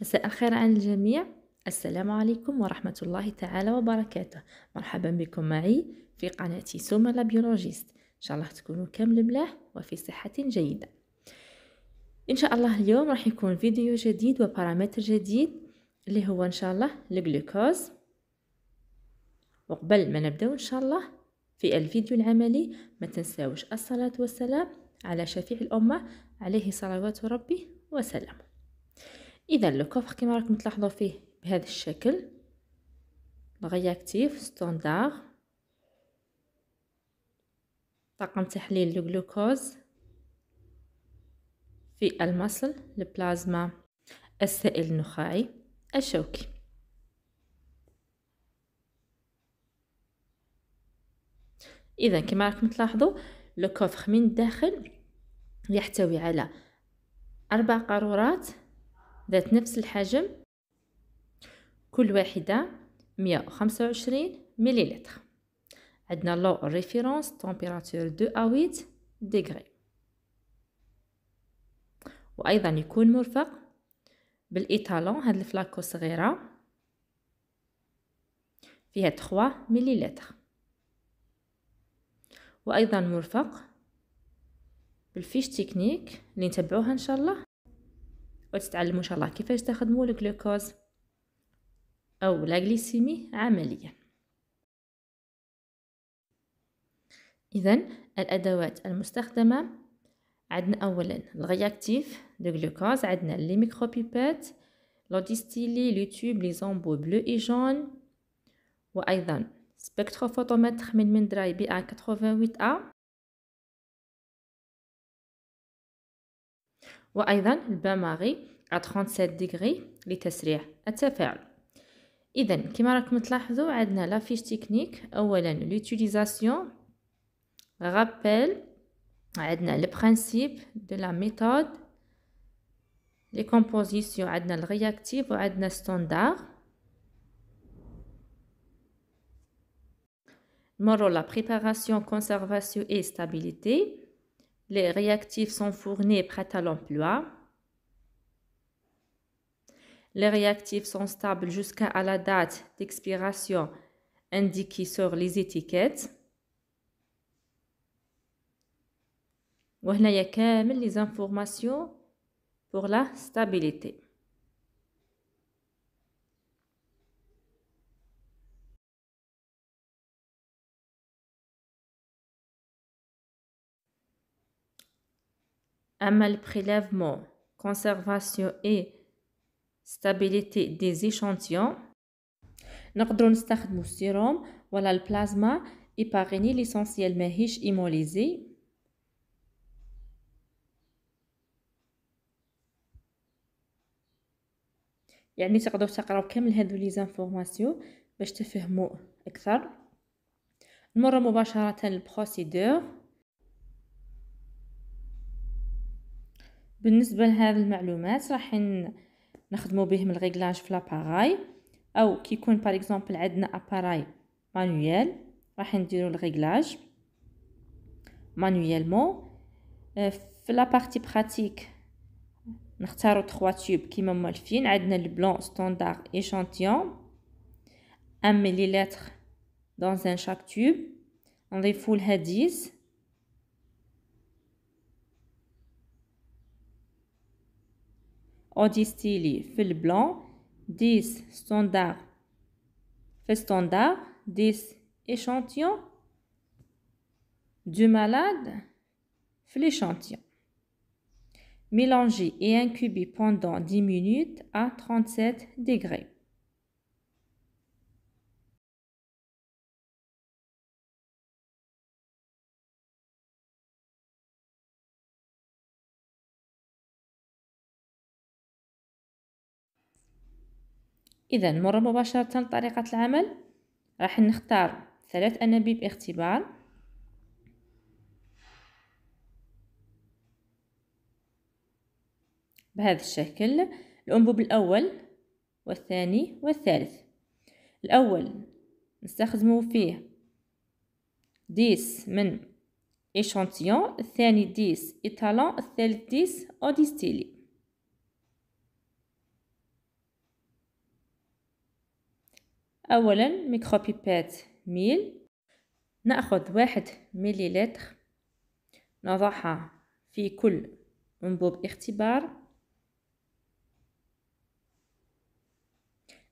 مساء الخير عن الجميع السلام عليكم ورحمة الله تعالى وبركاته مرحبا بكم معي في قناتي سوما لا بيولوجيست إن شاء الله تكونوا كامل ملاح وفي صحة جيدة إن شاء الله اليوم راح يكون فيديو جديد وبارامتر جديد اللي هو إن شاء الله الجلوكوز وقبل ما نبدأ إن شاء الله في الفيديو العملي ما تنساوش الصلاة والسلام على شفيع الأمة عليه صلوات ربي وسلامه اذا لوكوفر كما راكم تلاحظوا فيه بهذا الشكل رياكتيف ستوندار طاقم تحليل الجلوكوز في المصل البلازما السائل النخاعي الشوكي اذا كما راكم تلاحظوا لوكوفر من الداخل يحتوي على اربع قارورات ذات نفس الحجم كل واحدة 125 مليلتر عندنا لو ريفيرونس تمبيراتور 2 اويت 8 ديغري وأيضا يكون مرفق بالإيطالون هاد الفلاكو صغيرة فيها 3 مليلتر وأيضا مرفق بالفيش تكنيك اللي نتبعوها إن شاء الله وتتعلموا ان شاء الله كيفاش تخدموا الجلوكوز او لا غليسيمي عمليا اذا الادوات المستخدمه عندنا اولا الرياكتيف دو جلوكوز عندنا لي ميكروبيبات لو ديستيلي لو تيوب لي زومبو بلو اي جون وايضا سبكتروفوتومتر من مندراي بي ا 88 ا وأيضا الباماغي على 37 ديغري لتسريع التفاعل إذا كما راكم تلاحظوا عندنا لافيش تكنيك أولا لوتيليزاسيون غابيل عندنا البرانسيب دو لا ميثود لي كومبوزيسيون عندنا الرياكتيف وعندنا ستاندار نمرو لا بريباراسيون كونسيرفاسيون اي ستابيليتي Les réactifs sont fournis prêts à l'emploi. Les réactifs sont stables jusqu'à la date d'expiration indiquée sur les étiquettes. quand même les informations pour la stabilité. un prélèvement, prélevement, conservation et stabilité des échantillons. Nous avons un stack de muscérum, voilà le plasma et par ailleurs l'essentiel mais riche à immoler. Et nous avons besoin de savoir vous avez des informations, je vais faire mon examen. Nous allons faire un tel procédé. بالنسبه لهذه المعلومات راح نخدمو به من الريغلاج في لاباراي او كيكون باغ اكزومبل عندنا اباراي مانويل راح نديرو الريغلاج مانويلمون آه، في لا بارتي براتيك نختارو 3 تيوب كيما مولفين عندنا البلون ستاندار ايشانتيون 1 مليلتر دون ان شاك تيوب نضيفو لها 10 au distillé fil blanc 10 standard standard 10 échantillons du malade fil échantillon mélanger et incuber pendant 10 minutes à 37 degrés إذا نمر مباشرة لطريقة العمل راح نختار ثلاث أنابيب اختبار بهذا الشكل الأنبوب الأول والثاني والثالث الأول نستخدمه فيه ديس من إشانتيون الثاني ديس إيطالون الثالث ديس أوديستيلي أولا ميكروبيبات ميل نأخذ واحد مليلتر نضعها في كل أنبوب اختبار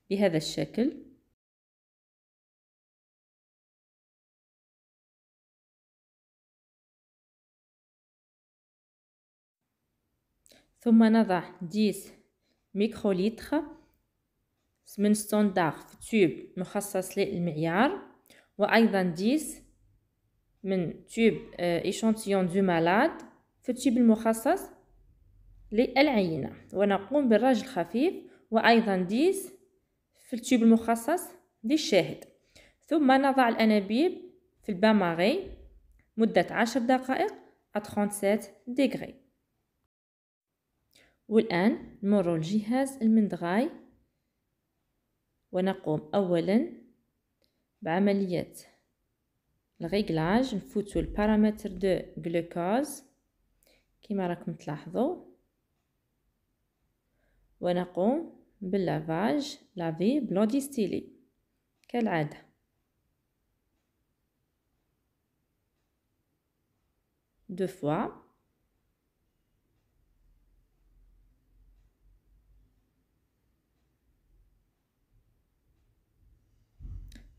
بهذا الشكل ثم نضع 10 لتر من ستوندار في تيوب مخصص للمعيار وايضا ديس من تيوب ايشانتيون دو مالاد في التيوب المخصص للعينة ونقوم بالرج الخفيف وايضا ديس في التيوب المخصص للشاهد ثم نضع الانابيب في الباماري مدة عشر دقائق سات ديغري والآن نمر لجهاز المندغاي ونقوم أولا بعملية الغيكلاج نفوتو البارامتر دو جلوكوز كما راكم تلاحظوا ونقوم باللافاج لافي بلو ديستيلي كالعادة دو فوا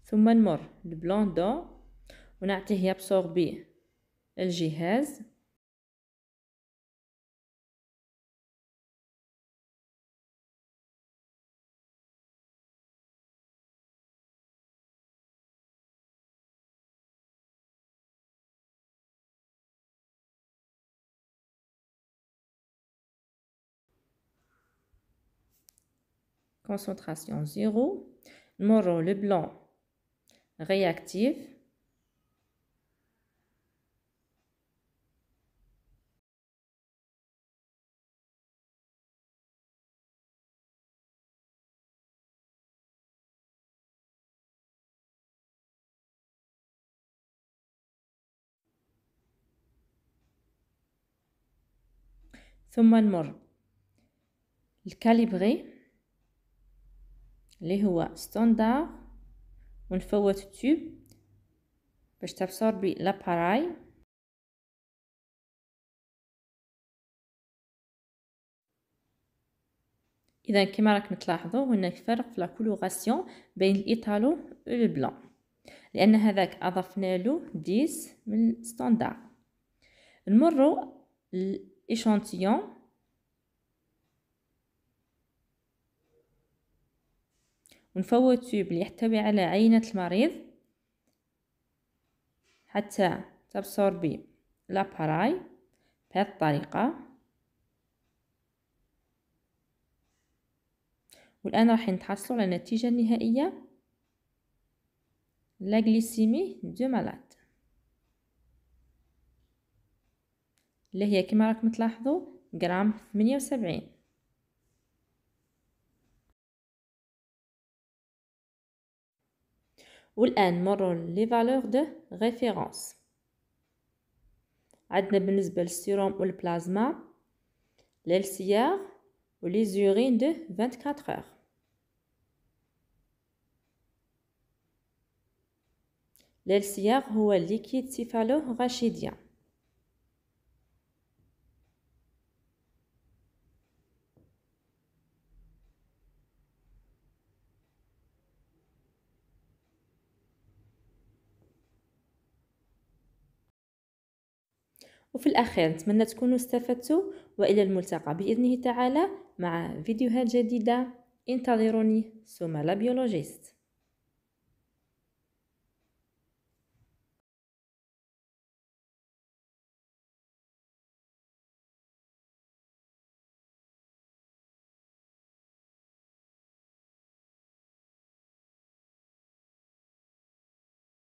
ثم نمر البلون دون ونعطيه يبصور الجهاز concentration 0 نمرو لو بلون réactive. ثم نمر الكاليبري اللي هو ستاندر ونفوت التوب باش تبصربي لاباراي اذا كما راكم تلاحظوا هناك فرق في لاكولوغاسيون بين الايطالو و البلون لان هذاك اضفنا له 10 من ستاندار نمروا لايشونتيون ونفوت تيوب اللي يحتوي على عينة المريض حتى تبصر لاباراي بهذه الطريقة والآن راح نتحصل على النتيجة النهائية لا دو مالات اللي هي كما راكم تلاحظوا جرام 78 Nous les valeurs de référence. Nous ou le plasma, ou les urines de 24 heures. L'alcière ou le liquide syphalo-rachidien. وفي الأخير نتمنى تكونوا استفدتوا وإلى الملتقى بإذنه تعالى مع فيديوهات جديدة انتظروني سوما لا بيولوجيست